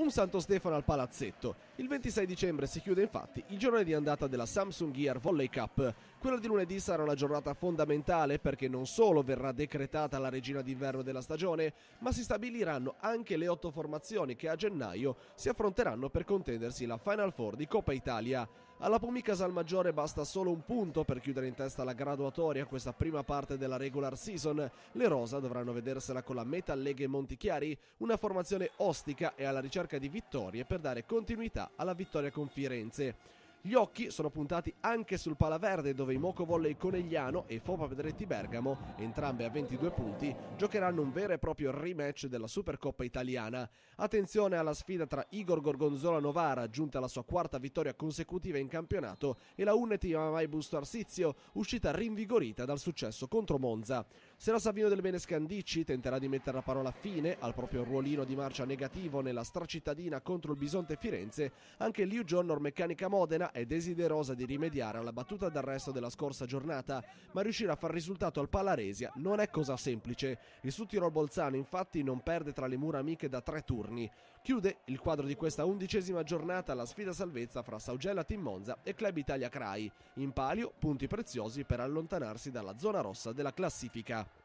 Un Santo Stefano al palazzetto. Il 26 dicembre si chiude infatti il giorno di andata della Samsung Gear Volley Cup. Quella di lunedì sarà una giornata fondamentale perché non solo verrà decretata la regina d'inverno della stagione, ma si stabiliranno anche le otto formazioni che a gennaio si affronteranno per contendersi la Final Four di Coppa Italia. Alla Pumicas al Maggiore basta solo un punto per chiudere in testa la graduatoria questa prima parte della regular season. Le rosa dovranno vedersela con la Metal Metalleghe Montichiari, una formazione ostica e alla ricerca di vittorie per dare continuità alla vittoria con Firenze. Gli occhi sono puntati anche sul Palaverde dove i Moco Volley Conegliano e Fopa Pedretti Bergamo, entrambe a 22 punti, giocheranno un vero e proprio rematch della Supercoppa italiana. Attenzione alla sfida tra Igor Gorgonzola Novara, giunta alla sua quarta vittoria consecutiva in campionato, e la Unity Amai Busto Arsizio, uscita rinvigorita dal successo contro Monza. Se la Savino del Bene Scandici tenterà di mettere la parola fine al proprio ruolino di marcia negativo nella stracittadina contro il Bisonte Firenze, anche Liu Gionnor Meccanica Modena è desiderosa di rimediare alla battuta d'arresto della scorsa giornata, ma riuscire a far risultato al Palaresia non è cosa semplice. Il Suttirol Bolzano infatti non perde tra le mura amiche da tre turni. Chiude il quadro di questa undicesima giornata la sfida salvezza fra Saugella Team Monza e Club Italia Crai. In palio punti preziosi per allontanarsi dalla zona rossa della classifica.